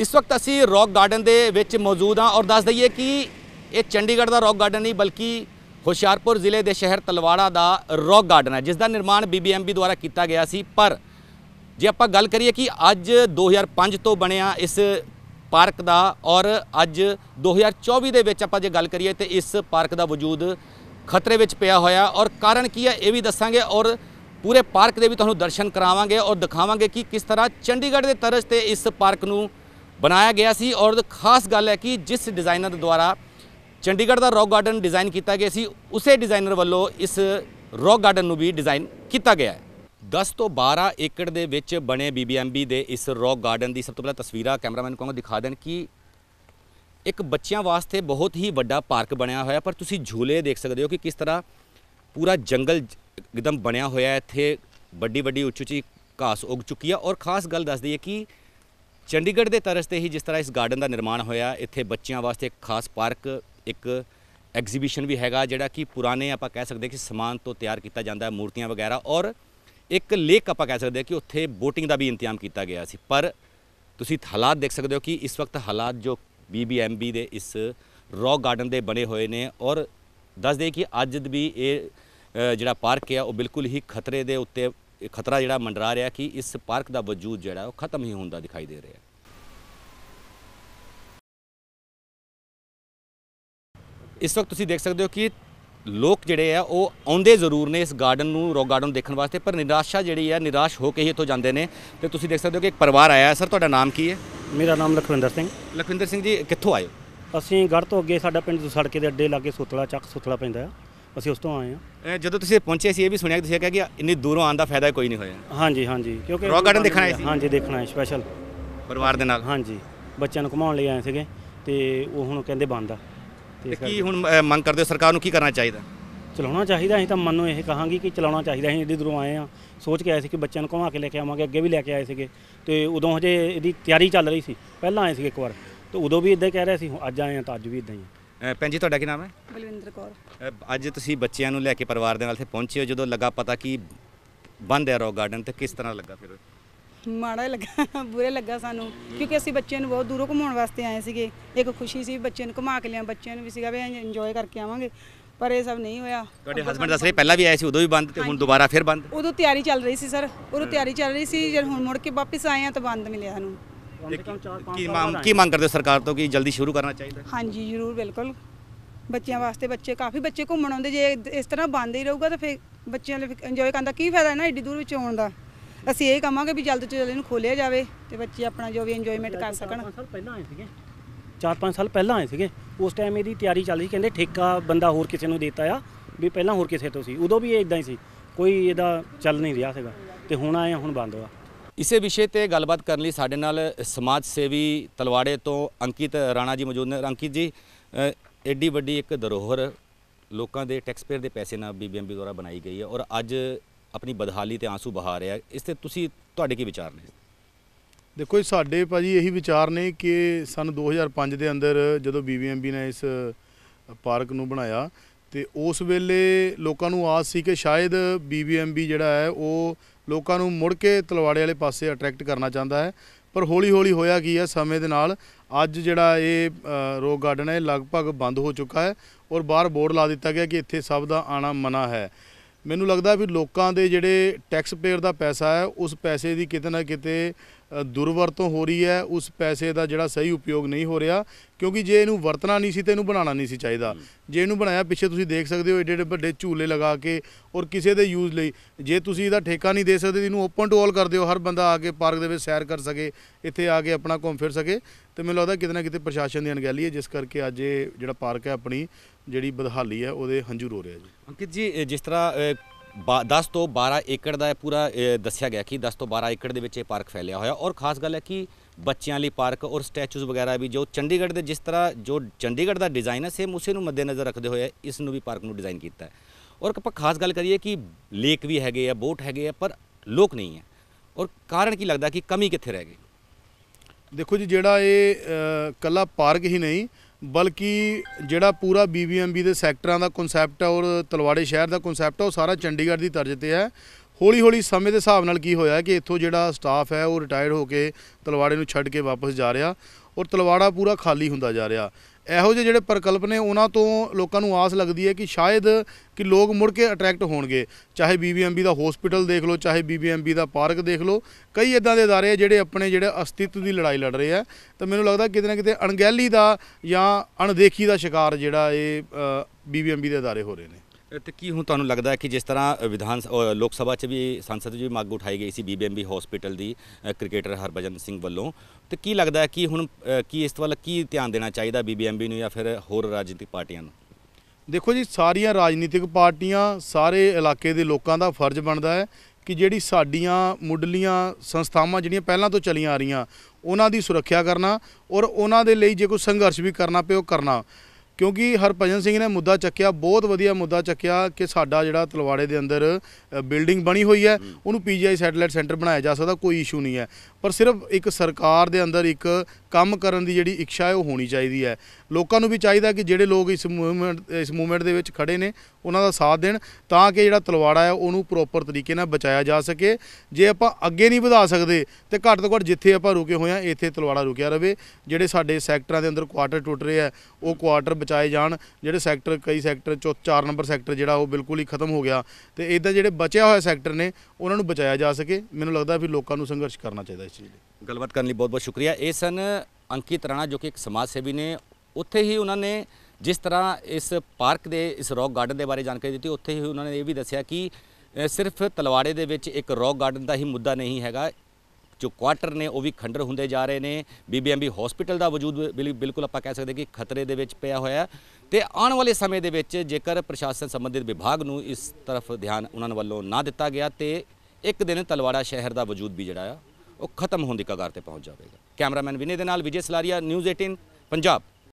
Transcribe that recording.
ਇਸ ਵਕਤ ਅਸੀਂ ਰੌਕ ਗਾਰਡਨ ਦੇ ਵਿੱਚ ਮੌਜੂਦ ਹਾਂ ਔਰ ਦੱਸ ਦਈਏ ਕਿ ਇਹ ਚੰਡੀਗੜ੍ਹ ਦਾ ਰੌਕ ਗਾਰਡਨ ਨਹੀਂ ਬਲਕਿ ਹੁਸ਼ਿਆਰਪੁਰ ਜ਼ਿਲ੍ਹੇ ਦੇ ਸ਼ਹਿਰ ਤਲਵਾੜਾ ਦਾ ਰੌਕ ਗਾਰਡਨ ਹੈ ਜਿਸ ਦਾ ਨਿਰਮਾਣ ਬੀਬੀਐਮਬੀ ਦੁਆਰਾ ਕੀਤਾ ਗਿਆ ਸੀ ਪਰ ਜੇ ਆਪਾਂ ਗੱਲ ਕਰੀਏ ਕਿ ਅੱਜ 2005 ਤੋਂ ਬਣਿਆ ਇਸ ਪਾਰਕ ਦਾ ਔਰ ਅੱਜ 2024 ਦੇ ਵਿੱਚ ਆਪਾਂ ਜੇ ਗੱਲ ਕਰੀਏ ਤੇ ਇਸ ਪਾਰਕ ਦਾ ਵਜੂਦ ਖਤਰੇ ਵਿੱਚ ਪਿਆ ਹੋਇਆ ਔਰ ਕਾਰਨ ਕੀ ਹੈ ਇਹ ਵੀ ਦੱਸਾਂਗੇ ਔਰ ਪੂਰੇ ਪਾਰਕ ਦੇ ਵੀ ਤੁਹਾਨੂੰ ਦਰਸ਼ਨ ਕਰਾਵਾਂਗੇ ਔਰ ਦਿਖਾਵਾਂਗੇ ਕਿ ਕਿਸ ਤਰ੍ਹਾਂ ਚੰਡੀਗੜ੍ਹ ਦੇ ਤਰਜ਼ ਤੇ ਇਸ ਪਾਰਕ ਨੂੰ ਬਣਾਇਆ ਗਿਆ ਸੀ ਔਰ ਖਾਸ ਗੱਲ ਹੈ ਕਿ ਜਿਸ ਡਿਜ਼ਾਈਨਰ ਦੁਆਰਾ ਚੰਡੀਗੜ੍ਹ ਦਾ ਰੌਕ ਗਾਰਡਨ ਡਿਜ਼ਾਈਨ ਕੀਤਾ ਗਿਆ ਸੀ ਉਸੇ ਡਿਜ਼ਾਈਨਰ ਵੱਲੋਂ ਇਸ ਰੌਕ ਗਾਰਡਨ ਨੂੰ ਵੀ ਡਿਜ਼ਾਈਨ ਕੀਤਾ ਗਿਆ ਹੈ 10 ਤੋਂ 12 ਏਕੜ ਦੇ ਵਿੱਚ ਬਣੇ ਬੀਬੀਐਮਬੀ ਦੇ ਇਸ ਰੌਕ ਗਾਰਡਨ ਦੀ ਸਭ ਤੋਂ ਪਹਿਲਾਂ ਤਸਵੀਰਾਂ ਕੈਮਰਾਮੈਨ ਕੋਲੋਂ ਦਿਖਾ ਦੇਣ ਕਿ ਇੱਕ ਬੱਚਿਆਂ ਵਾਸਤੇ ਬਹੁਤ ਹੀ ਵੱਡਾ ਪਾਰਕ ਬਣਿਆ ਹੋਇਆ ਪਰ ਤੁਸੀਂ ਝੂਲੇ ਦੇਖ ਸਕਦੇ ਹੋ ਕਿ ਕਿਸ ਤਰ੍ਹਾਂ ਪੂਰਾ ਜੰਗਲ ਇੱਕਦਮ ਬਣਿਆ ਹੋਇਆ ਇੱਥੇ ਵੱਡੀ ਵੱਡੀ ਉੱਚੀ ਉੱਚੀ ਘਾਸ ਉੱਗ ਚੁੱਕੀ ਹੈ ਔਰ ਖਾਸ ਗੱਲ ਦੱਸ ਦਈਏ ਕਿ ਚੰਡੀਗੜ੍ਹ ਦੇ ਤਰਸ ਤੇ ਹੀ ਜਿਸ ਤਰ੍ਹਾਂ ਇਸ ਗਾਰਡਨ ਦਾ ਨਿਰਮਾਣ ਹੋਇਆ ਇੱਥੇ ਬੱਚਿਆਂ ਵਾਸਤੇ ਇੱਕ ਖਾਸ ਪਾਰਕ ਇੱਕ ਐਗਜ਼ੀਬਿਸ਼ਨ ਵੀ ਹੈਗਾ ਜਿਹੜਾ ਕਿ ਪੁਰਾਣੇ ਆਪਾਂ ਕਹਿ ਸਕਦੇ ਕਿ ਸਮਾਨ ਤੋਂ ਤਿਆਰ ਕੀਤਾ ਜਾਂਦਾ ਹੈ ਮੂਰਤੀਆਂ ਵਗੈਰਾ ਔਰ ਇੱਕ ਲੇਕ ਆਪਾਂ ਕਹਿ ਸਕਦੇ ਕਿ ਉੱਥੇ ਬੋਟਿੰਗ ਦਾ ਵੀ ਇੰਤਜ਼ਾਮ ਕੀਤਾ ਗਿਆ ਸੀ ਪਰ ਤੁਸੀਂ ਹਾਲਾਤ ਦੇਖ ਸਕਦੇ ਹੋ ਕਿ ਇਸ ਵਕਤ ਹਾਲਾਤ ਜੋ ਬੀਬੀਐਮਬੀ ਦੇ ਇਸ ਰੌਕ ਗਾਰਡਨ ਦੇ ਬਣੇ ਹੋਏ ਨੇ ਔਰ ਦੱਸ ਦੇ ਕਿ ਅੱਜ ਵੀ ਇਹ ਜਿਹੜਾ ਪਾਰਕ ਹੈ ਉਹ ਬਿਲਕੁਲ ਹੀ ਖਤਰੇ ਦੇ ਉੱਤੇ ਖਤਰਾ ਜਿਹੜਾ ਮੰਡਰਾ ਰਿਹਾ ਕਿ ਇਸ ਪਾਰਕ ਦਾ ਵਜੂਦ ਜਿਹੜਾ ਉਹ ਖਤਮ ਹੀ ਹੁੰਦਾ ਦਿਖਾਈ ਦੇ ਰਿਹਾ ਇਸ ਵਕਤ ਤੁਸੀਂ ਦੇਖ ਸਕਦੇ ਹੋ ਕਿ ਲੋਕ ਜਿਹੜੇ ਆ ਉਹ ਆਉਂਦੇ ਜ਼ਰੂਰ ਨੇ ਇਸ ਗਾਰਡਨ ਨੂੰ ਰੌਕ ਗਾਰਡਨ ਦੇਖਣ ਵਾਸਤੇ ਪਰ ਨਿਰਾਸ਼ਾ ਜਿਹੜੀ ਆ ਨਿਰਾਸ਼ ਹੋ ਕੇ ਹੀ ਇੱਥੋਂ ਜਾਂਦੇ ਨੇ ਤੇ ਤੁਸੀਂ ਦੇਖ ਸਕਦੇ ਹੋ ਕਿ ਇੱਕ ਪਰਿਵਾਰ ਆਇਆ ਸਰ ਤੁਹਾਡਾ ਨਾਮ ਕੀ ਹੈ ਮੇਰਾ ਨਾਮ ਲਖਵਿੰਦਰ ਸਿੰਘ ਲਖਵਿੰਦਰ ਸਿੰਘ ਜੀ ਕਿੱਥੋਂ ਆਏ ਅਸੀਂ ਗੜ ਤੋਂ ਅੱਗੇ ਸਾਡਾ ਪਿੰਡ ਸੜਕੇ ਦੇ ਅੱਡੇ ਲਾਗੇ ਸੋਤਲਾ ਚੱਕ ਸੋਤਲਾ ਪੈਂਦਾ ਹੈ ਅਸੀਂ ਉਸ ਤੋਂ ਆਏ ਹਾਂ ਜਦੋਂ ਤੁਸੀਂ ਪਹੁੰਚੇ ਸੀ ਇਹ ਵੀ ਸੁਣਿਆ ਕਿ ਤੁਸੀਂ ਕਿਹਾ ਕਿ ਇੰਨੀ ਦੂਰੋਂ ਆਉਣ ਦਾ ਫਾਇਦਾ ਕੋਈ ਨਹੀਂ ਹੋਇਆ ਹਾਂਜੀ ਹਾਂਜੀ ਕਿਉਂਕਿ ਰੌਕ ਗਾਰਡਨ ਦੇਖਣ ਆਏ ਸੀ? ਹਾਂਜੀ ਦੇਖਣਾ ਹੈ ਸਪੈਸ਼ਲ ਪਰਿਵਾਰ ਦੇ ਨਾਲ ਹਾਂਜੀ ਬੱਚਿਆਂ ਨੂੰ ਘੁਮਾਉਣ ਲਈ ਆਏ ਸੀਗੇ ਤੇ ਉਹ ਹੁਣ ਕਹਿੰਦੇ ਬੰਦ ਆ ਤੇ ਕੀ ਹੁਣ ਮੰਗ ਕਰਦੇ ਸਰਕਾਰ ਨੂੰ ਕੀ ਕਰਨਾ ਚਾਹੀਦਾ ਚਲਾਉਣਾ ਚਾਹੀਦਾ ਅਸੀਂ ਤਾਂ ਮਨ ਨੂੰ ਇਹ ਕਹਾਂਗੇ ਕਿ ਚਲਾਉਣਾ ਚਾਹੀਦਾ ਅਸੀਂ ਇੱਡੀ ਦੂਰੋਂ ਆਏ ਆ ਸੋਚ ਕੇ ਆਏ ਸੀ ਕਿ ਬੱਚਿਆਂ ਨੂੰ ਘੁਮਾ ਕੇ ਲੈ ਕੇ ਆਵਾਂਗੇ ਅੱਗੇ ਵੀ ਲੈ ਕੇ ਆਏ ਸੀਗੇ ਤੇ ਉਦੋਂ ਹਜੇ ਇਹਦੀ ਤਿਆਰੀ ਚੱਲ ਰਹੀ ਸੀ ਪਹਿਲਾਂ ਆਏ ਸੀ ਇੱਕ ਵਾਰ ਤੇ ਉਦੋਂ ਵੀ ਇਦਾਂ ਕਹਿ ਰਹੇ ਸੀ ਅੱਜ ਆਏ ਆ ਤਾਂ ਅੱਜ ਵੀ ਇਦਾਂ ਹੀ ਆ। ਪੈਂਜੀ ਤੁਹਾਡਾ ਕੀ ਨਾਮ ਹੈ ਬਲਵਿੰਦਰ ਕੌਰ ਅੱਜ ਤੁਸੀਂ ਬੱਚਿਆਂ ਨੂੰ ਲੈ ਕੇ ਪਰਿਵਾਰ ਦੇ ਨਾਲ ਇੱਥੇ ਪਹੁੰਚੇ ਹੋ ਜਦੋਂ ਲੱਗਾ ਪਤਾ ਕਿ ਬੰਦ ਹੈ ਰੌਕ ਗਾਰਡਨ ਤੇ ਕਿਸ ਤਰ੍ਹਾਂ ਲੱਗਾ ਫਿਰ ਮਾੜਾ ਹੀ ਲੱਗਾ ਬੁਰੇ ਲੱਗਾ ਸਾਨੂੰ ਕਿਉਂਕਿ ਅਸੀਂ ਬੱਚਿਆਂ ਨੂੰ ਬਹੁਤ ਦੂਰੋਂ ਘੁਮਾਉਣ ਵਾਸਤੇ ਆਏ ਸੀਗੇ ਇੱਕ ਖੁਸ਼ੀ ਸੀ ਬੱਚਿਆਂ ਨੂੰ ਘੁਮਾ ਕੇ ਲਿਆ ਬੱਚਿਆਂ ਨੂੰ ਵੀ ਸੀਗਾ ਵੀ ਇੰਜੋਏ ਕਰਕੇ ਆਵਾਂਗੇ ਪਰ ਇਹ ਸਭ ਨਹੀਂ ਹੋਇਆ ਤੁਹਾਡੇ ਹਸਬੰਡ ਦੱਸ ਰਹੇ ਪਹਿਲਾਂ ਵੀ ਆਏ ਸੀ ਉਦੋਂ ਵੀ ਬੰਦ ਤੇ ਹੁਣ ਦੁਬਾਰਾ ਫਿਰ ਬੰਦ ਉਦੋਂ ਤਿਆਰੀ ਚੱਲ ਰਹੀ ਸੀ ਸਰ ਉਦੋਂ ਤਿਆਰੀ ਚੱਲ ਰਹੀ ਸੀ ਜਦ ਹੁਣ ਮੁੜ ਕੇ ਵਾਪਸ ਆਏ ਆ ਤਾਂ ਬੰਦ ਮਿਲਿਆ ਸਾਨੂੰ ਕੀ ਮੰਗ ਕੀ ਮੰਗ ਕਰਦੇ ਸਰਕਾਰ ਤੋਂ ਕਿ ਜਲਦੀ ਸ਼ੁਰੂ ਕਰਨਾ ਚਾਹੀਦਾ ਹਾਂਜੀ ਜ਼ਰੂਰ ਬਿਲਕੁਲ ਬੱਚਿਆਂ ਵਾਸਤੇ ਬੱਚੇ ਕਾਫੀ ਬੱਚੇ ਘੁੰਮਣ ਆਉਂਦੇ ਜੇ ਇਸ ਤਰ੍ਹਾਂ ਬੰਦ ਹੀ ਰਹੂਗਾ ਤਾਂ ਫਿਰ ਬੱਚਿਆਂ ਲਈ ਇੰਜੋਏ ਕਰਨ ਦਾ ਕੀ ਫਾਇਦਾ ਨਾ ਏਡੀ ਦੂਰ ਵਿੱਚ ਆਉਣ ਦਾ ਅਸੀਂ ਇਹ ਕਹਾਂਗੇ ਵੀ ਜਲਦ ਤੋਂ ਜਲਦ ਇਹਨੂੰ ਖੋਲਿਆ ਜਾਵੇ ਤੇ ਬੱਚੇ ਆਪਣਾ ਜੋ ਵੀ ਇੰਜੋਏਮੈਂਟ ਕਰ ਸਕਣ ਪਹਿਲਾਂ ਆਏ ਸੀਗੇ 4-5 ਸਾਲ ਪਹਿਲਾਂ ਆਏ ਸੀਗੇ ਉਸ ਟਾਈਮ ਇਹਦੀ ਤਿਆਰੀ ਚੱਲ ਰਹੀ ਕਹਿੰਦੇ ਠੇਕਾ ਬੰਦਾ ਹੋਰ ਕਿਸੇ ਨੂੰ ਦਿੱਤਾ ਆ ਵੀ ਪਹਿਲਾਂ ਹੋਰ ਕਿਸੇ ਤੋਂ ਸੀ ਉਦੋਂ ਵੀ ਇਹ ਇਦਾਂ ਹੀ ਸੀ ਕੋਈ ਇਹਦਾ ਚੱਲ ਨਹੀਂ ਰਿਹਾ ਸੀਗਾ ਤੇ ਹੁਣ ਆਏ ਹੁਣ ਬੰਦ ਆ ਇਸੇ ਵਿਸ਼ੇ ਤੇ ਗੱਲਬਾਤ ਕਰਨ ਲਈ ਸਾਡੇ ਨਾਲ ਸਮਾਜ ਸੇਵੀ ਤਲਵਾੜੇ ਤੋਂ ਅੰਕਿਤ ਰਾਣਾ ਜੀ ਮੌਜੂਦ ਨੇ ਅੰਕਿਤ ਜੀ ਐਡੀ ਵੱਡੀ ਇੱਕ ਧਰੋਹਰ ਲੋਕਾਂ ਦੇ ਟੈਕਸਪੇਅਰ ਦੇ ਪੈਸੇ ਨਾਲ ਬੀਬੀਐਮਬੀ ਦੁਆਰਾ ਬਣਾਈ ਗਈ ਹੈ ਔਰ ਅੱਜ ਆਪਣੀ ਬਦਹਾਲੀ ਤੇ ਆਂਸੂ ਬਹਾ ਰਿਹਾ ਇਸ ਤੇ ਤੁਸੀਂ ਤੁਹਾਡੇ ਕੀ ਵਿਚਾਰ ਨੇ ਦੇਖੋ ਸਾਡੇ ਭਾਜੀ ਇਹੀ ਵਿਚਾਰ ਨੇ ਕਿ ਸਨ 2005 ਦੇ ਅੰਦਰ ਜਦੋਂ ਬੀਬੀਐਮਬੀ ਨੇ ਇਸ ਪਾਰਕ ਨੂੰ ਬਣਾਇਆ ਤੇ ਉਸ ਵੇਲੇ ਲੋਕਾਂ ਨੂੰ ਆਸ ਸੀ ਕਿ ਸ਼ਾਇਦ ਬੀਬੀਐਮਬੀ ਜਿਹੜਾ ਹੈ ਉਹ ਲੋਕਾਂ ਨੂੰ ਮੁੜ ਕੇ ਤਲਵਾੜੇ ਵਾਲੇ ਪਾਸੇ ਅਟਰੈਕਟ ਕਰਨਾ ਚਾਹੁੰਦਾ ਹੈ ਪਰ ਹੌਲੀ-ਹੌਲੀ ਹੋਇਆ ਕੀ ਹੈ ਸਮੇਂ ਦੇ ਨਾਲ ਅੱਜ ਜਿਹੜਾ ਇਹ ਰੋਕ ਗਾਰਡਨ ਹੈ ਲਗਭਗ ਬੰਦ ਹੋ ਚੁੱਕਾ ਹੈ ਔਰ ਬਾਹਰ ਬੋਰਡ ਲਾ ਦਿੱਤਾ ਗਿਆ ਕਿ ਇੱਥੇ ਸਭ ਦਾ ਆਣਾ ਮਨਾ ਹੈ ਮੈਨੂੰ ਲੱਗਦਾ ਵੀ ਲੋਕਾਂ ਦੇ ਜਿਹੜੇ ਟੈਕਸ ਪੇਅਰ ਦਾ ਪੈਸਾ ਹੈ ਉਸ ਪੈਸੇ ਦੀ ਕਿਤੇ ਨਾ ਕਿਤੇ ਦੁਰਵਰਤੋਂ ਹੋ ਰਹੀ ਹੈ ਉਸ ਪੈਸੇ ਦਾ ਜਿਹੜਾ ਸਹੀ ਉਪਯੋਗ ਨਹੀਂ ਹੋ ਰਿਹਾ ਕਿਉਂਕਿ ਜੇ ਇਹਨੂੰ ਵਰਤਣਾ ਨਹੀਂ ਸੀ ਤੇ ਇਹਨੂੰ ਬਣਾਉਣਾ ਨਹੀਂ ਸੀ ਚਾਹੀਦਾ ਜੇ ਇਹਨੂੰ ਬਣਾਇਆ ਪਿੱਛੇ ਤੁਸੀਂ ਦੇਖ ਸਕਦੇ ਹੋ ਏਡੇ ਏਡੇ ਵੱਡੇ ਝੂਲੇ ਲਗਾ ਕੇ ਔਰ ਕਿਸੇ ਦੇ ਯੂਜ਼ ਲਈ ਜੇ ਤੁਸੀਂ ਇਹਦਾ ਠੇਕਾ ਨਹੀਂ ਦੇ ਸਕਦੇ ਇਹਨੂੰ ਓਪਨ ਟੂ ਆਲ ਕਰ ਦਿਓ ਹਰ ਬੰਦਾ ਆ ਕੇ ਪਾਰਕ ਦੇ ਵਿੱਚ ਸੈਰ ਕਰ ਸਕੇ ਇੱਥੇ ਆ ਕੇ ਆਪਣਾ ਘੁੰਮ ਫਿਰ ਸਕੇ ਤੇ ਮੈਨੂੰ ਲੱਗਦਾ ਕਿਤੇ ਨਾ ਕਿਤੇ ਪ੍ਰਸ਼ਾਸਨ ਦੀ ਅਣਗਹਿਲੀ ਹੈ ਜਿਸ ਕਰਕੇ ਅੱਜ ਇਹ ਜਿਹੜਾ ਪਾਰਕ ਹੈ ਆਪਣੀ ਜਿਹੜੀ ਬਦਹਾਲੀ ਹੈ ਉਹਦੇ ਹੰਝੂ ਰੋ ਰਿਹਾ ਜੀ ਅੰਕਿਤ ਜੀ ਜਿਸ ਤਰ੍ਹਾਂ 10 ਤੋਂ 12 ਏਕੜ ਦਾ ਪੂਰਾ ਦੱਸਿਆ ਗਿਆ ਕਿ 10 ਤੋਂ 12 ਏਕੜ ਦੇ ਵਿੱਚ ਇਹ ਪਾਰਕ ਫੈਲਿਆ ਹੋਇਆ ਔਰ ਖਾਸ ਗੱਲ ਹੈ ਕਿ ਬੱਚਿਆਂ ਲਈ ਪਾਰਕ ਔਰ ਸਟੈਚੂਜ਼ ਵਗੈਰਾ ਵੀ ਜੋ ਚੰਡੀਗੜ੍ਹ ਦੇ ਜਿਸ ਤਰ੍ਹਾਂ ਜੋ ਚੰਡੀਗੜ੍ਹ ਦਾ ਡਿਜ਼ਾਈਨ ਹੈ ਸੇਮ ਉਸੇ ਨੂੰ ਮੱਦੇਨਜ਼ਰ ਰੱਖਦੇ ਹੋਏ ਇਸ ਨੂੰ ਵੀ ਪਾਰਕ ਨੂੰ ਡਿਜ਼ਾਈਨ ਕੀਤਾ ਹੈ ਔਰ ਆਪਾਂ ਖਾਸ ਗੱਲ ਕਰੀਏ ਕਿ ਲੇਕ ਵੀ ਹੈਗੇ ਆ ਬੋਟ ਹੈਗੇ ਆ ਪਰ ਲੋਕ ਨਹੀਂ ਹੈ ਔਰ ਕਾਰਨ ਕੀ ਲੱਗਦਾ ਕਿ ਕਮੀ ਕਿੱਥੇ ਰਹਿ ਗਈ ਦੇਖੋ ਜੀ ਜਿਹੜਾ ਇਹ ਕੱਲਾ ਪਾਰਕ ਹੀ ਨਹੀਂ ਬਲਕਿ ਜਿਹੜਾ ਪੂਰਾ ਬੀਬੀਐਮਬੀ ਦੇ ਸੈਕਟਰਾਂ ਦਾ ਕਨਸੈਪਟ ਹੈ ਔਰ ਤਲਵਾੜੇ ਸ਼ਹਿਰ ਦਾ ਕਨਸੈਪਟ ਹੈ ਉਹ ਸਾਰਾ ਚੰਡੀਗੜ੍ਹ ਦੀ ਤਰਜ਼ ਤੇ ਹੈ ਹੌਲੀ ਹੌਲੀ ਸਮੇਂ ਦੇ ਹਿਸਾਬ ਨਾਲ ਕੀ ਹੋਇਆ ਕਿ ਇੱਥੋਂ ਜਿਹੜਾ ਸਟਾਫ ਹੈ ਉਹ ਰਿਟਾਇਰ ਹੋ ਕੇ ਤਲਵਾੜੇ ਨੂੰ ਛੱਡ ਕੇ ਵਾਪਸ ਜਾ ਰਿਹਾ ਔਰ ਤਲਵਾੜਾ ਪੂਰਾ ਖਾਲੀ ਹੁੰਦਾ ਜਾ ਰਿਹਾ ਇਹੋ ਜਿਹੇ ਜਿਹੜੇ ਪ੍ਰਕਲਪ ਨੇ ਉਹਨਾਂ ਤੋਂ ਲੋਕਾਂ ਨੂੰ ਆਸ ਲੱਗਦੀ ਹੈ ਕਿ ਸ਼ਾਇਦ ਕਿ ਲੋਕ ਮੁੜ ਕੇ ਅਟਰੈਕਟ ਹੋਣਗੇ ਚਾਹੇ ਬੀਬੀਐਮਬੀ ਦਾ ਹਸਪੀਟਲ ਦੇਖ ਲਓ ਚਾਹੇ ਬੀਬੀਐਮਬੀ ਦਾ ਪਾਰਕ ਦੇਖ ਲਓ ਕਈ ਇਦਾਂ ਦੇ ادارے ਜਿਹੜੇ ਆਪਣੇ ਜਿਹੜੇ ਅਸਤਿਤਵ ਦੀ ਲੜਾਈ ਲੜ ਰਹੇ ਆ ਤਾਂ ਮੈਨੂੰ ਲੱਗਦਾ ਕਿਤੇ ਨਾ ਕਿਤੇ ਅਣਗਹਿਲੀ ਦਾ ਜਾਂ ਅਣਦੇਖੀ ਦਾ ਸ਼ਿਕਾਰ ਜਿਹੜਾ ਇਹ ਬੀਬੀਐਮਬੀ ਦੇ ادارے ਹੋ ਰਹੇ ਨੇ ਤੇ ਕੀ ਹੁਣ ਤੁਹਾਨੂੰ ਲੱਗਦਾ ਹੈ ਕਿ ਜਿਸ ਤਰ੍ਹਾਂ ਵਿਧਾਨ ਲੋਕ ਸਭਾ 'ਚ ਵੀ ਸੰਸਦ ਜੀ ਵੀ ਮੰਗ ਉਠਾਈ ਗਈ ਸੀ ਬੀਬੀਐਮਬੀ ਹਸਪੀਟਲ ਦੀ ਕ੍ਰਿਕਟਰ ਹਰਭਜਨ ਸਿੰਘ ਵੱਲੋਂ ਤੇ ਕੀ ਲੱਗਦਾ ਹੈ ਕਿ ਹੁਣ ਕੀ ਇਸ ਵੱਲ ਕੀ ਧਿਆਨ ਦੇਣਾ ਚਾਹੀਦਾ ਬੀਬੀਐਮਬੀ ਨੂੰ ਜਾਂ ਫਿਰ ਹੋਰ ਰਾਜਨੀਤਿਕ ਪਾਰਟੀਆਂ ਨੂੰ ਦੇਖੋ ਜੀ ਸਾਰੀਆਂ ਰਾਜਨੀਤਿਕ ਪਾਰਟੀਆਂ ਸਾਰੇ ਇਲਾਕੇ ਦੇ ਲੋਕਾਂ ਦਾ ਫਰਜ਼ ਬਣਦਾ ਹੈ ਕਿ ਜਿਹੜੀ ਸਾਡੀਆਂ ਮੁੱਢਲੀਆਂ ਸੰਸਥਾਵਾਂ ਜਿਹੜੀਆਂ ਪਹਿਲਾਂ ਤੋਂ ਚਲੀਆਂ ਆ ਰਹੀਆਂ ਉਹਨਾਂ ਦੀ ਸੁਰੱਖਿਆ ਕਰਨਾ ਔਰ ਉਹਨਾਂ ਦੇ ਲਈ ਜੇ ਕੋਈ ਸੰਘਰਸ਼ ਵੀ ਕਰਨਾ ਪਿਓ ਕਰਨਾ ਕਿਉਂਕਿ ਹਰਪਜਨ ਸਿੰਘ ਨੇ ਮੁੱਦਾ ਚੱਕਿਆ ਬਹੁਤ ਵਧੀਆ ਮੁੱਦਾ ਚੱਕਿਆ ਕਿ ਸਾਡਾ ਜਿਹੜਾ ਤਲਵਾੜੇ ਦੇ ਅੰਦਰ ਬਿਲਡਿੰਗ ਬਣੀ ਹੋਈ ਹੈ ਉਹਨੂੰ ਪੀਜੀਆਈ ਸੈਟੇਲਾਈਟ ਸੈਂਟਰ ਬਣਾਇਆ ਜਾ ਸਕਦਾ ਕੋਈ ਇਸ਼ੂ ਨਹੀਂ ਹੈ ਪਰ ਸਿਰਫ ਇੱਕ ਸਰਕਾਰ ਦੇ ਅੰਦਰ ਇੱਕ ਕੰਮ ਕਰਨ ਦੀ ਜਿਹੜੀ ਇੱਛਾ ਹੈ ਉਹ ਹੋਣੀ ਚਾਹੀਦੀ ਹੈ ਲੋਕਾਂ ਨੂੰ ਵੀ ਚਾਹੀਦਾ ਕਿ ਜਿਹੜੇ ਲੋਕ ਇਸ ਮੂਵਮੈਂਟ ਇਸ ਮੂਵਮੈਂਟ ਦੇ ਵਿੱਚ ਖੜੇ ਨੇ ਉਹਨਾਂ ਦਾ ਸਾਥ ਦੇਣ ਤਾਂ ਕਿ ਜਿਹੜਾ ਤਲਵਾੜਾ ਹੈ ਉਹਨੂੰ ਪ੍ਰੋਪਰ ਤਰੀਕੇ ਨਾਲ ਬਚਾਇਆ ਜਾ ਸਕੇ ਜੇ ਆਪਾਂ ਅੱਗੇ ਨਹੀਂ ਵਧਾ ਸਕਦੇ ਤੇ ਘੱਟ ਤੋਂ ਘੱਟ ਜਿੱਥੇ ਆਪਾਂ ਰੁਕੇ ਹੋਏ ਆ ਇੱਥੇ ਤਲਵਾੜਾ ਰੁਕਿਆ ਰਵੇ ਜਿਹੜੇ ਸਾਡੇ ਸੈਕਟਰਾਂ ਦੇ ਅੰਦਰ ਕੁਆਟਰ ਟੁੱਟ ਰਹੇ ਆ ਉਹ ਕੁਆਟਰ ਬਚਾਏ ਜਾਣ ਜਿਹੜੇ ਸੈਕਟਰ ਕਈ ਸੈਕਟਰ ਚੋ 4 ਨੰਬਰ ਸੈਕਟਰ ਜਿਹੜਾ ਉਹ ਬਿਲਕੁਲ ਹੀ ਖਤਮ ਹੋ ਗਿਆ ਤੇ ਇਦਾਂ ਜਿਹੜੇ ਬਚਿਆ ਹੋਇਆ ਸੈਕਟਰ ਨੇ ਉਹਨਾਂ ਨੂੰ ਬਚਾਇਆ ਜਾ ਸਕੇ ਮੈਨੂੰ ਲੱਗਦਾ ਵੀ ਲੋਕਾਂ ਨੂੰ ਸੰਘਰਸ਼ ਕਰਨਾ ਚਾਹੀਦਾ ਇਸ ਚੀਜ਼ ਲਈ ਗੱਲਬਾਤ ਕਰਨ ਲਈ ਬਹੁਤ-ਬਹੁਤ ਸ਼ੁਕਰੀਆ ਇਹ ਸਨ ਅੰਕਿਤ ਰਾਣਾ ਜੋ ਕਿ ਇੱਕ ਸਮਾਜ ਸੇਵੀ ਨੇ ਉੱਥੇ ਹੀ ਉਹਨਾਂ ਨੇ ਜਿਸ ਤਰ੍ਹਾਂ ਇਸ ਪਾਰਕ ਦੇ ਇਸ ਰੌਕ ਗਾਰਡਨ ਦੇ ਬਾਰੇ ਜਾਣਕਾਰੀ ਦਿੱਤੀ ਉੱਥੇ ਹੀ ਉਹਨਾਂ ਨੇ ਇਹ ਵੀ ਦੱਸਿਆ ਕਿ ਸਿਰਫ ਤਲਵਾੜੇ ਦੇ ਵਿੱਚ ਇੱਕ ਰੌਕ ਗਾਰਡਨ ਦਾ ਹੀ ਮੁੱਦਾ ਨਹੀਂ ਹੈਗਾ ਜੋ ਕੁਆਟਰ ਨੇ ਉਹ ਵੀ ਖੰਡਰ ਹੁੰਦੇ ਜਾ ਰਹੇ ਨੇ ਬੀਬੀਐਮਬੀ ਹਸਪੀਟਲ ਦਾ ਵਜੂਦ ਬਿਲਕੁਲ ਆਪਾਂ ਕਹਿ ਸਕਦੇ ਕਿ ਖਤਰੇ ਦੇ ਵਿੱਚ ਪਿਆ ਹੋਇਆ ਤੇ ਆਉਣ ਵਾਲੇ ਸਮੇਂ ਦੇ ਵਿੱਚ ਜੇਕਰ ਪ੍ਰਸ਼ਾਸਨ ਸੰਬੰਧਿਤ ਵਿਭਾਗ ਨੂੰ ਇਸ ਤਰਫ ਧਿਆਨ ਉਹਨਾਂ ਵੱਲੋਂ ਨਾ ਦਿੱਤਾ ਗਿਆ ਤੇ ਇੱਕ ਦਿਨ ਤਲਵਾੜਾ ਸ਼ਹਿਰ ਦਾ ਵਜੂਦ ਵੀ ਜਿਹੜਾ ਆ ਉਹ ਖਤਮ ਹੋਣ ਦੀ ਕਗਾਰ ਤੇ ਪਹੁੰਚ ਜਾਵੇਗਾ ਕੈਮਰਾਮੈਨ ਵਿਨੇ ਦੇ ਨਾਲ ਵਿਜੇ ਸਲਾਰੀਆ ਨਿਊਜ਼ 18 ਪੰਜਾਬ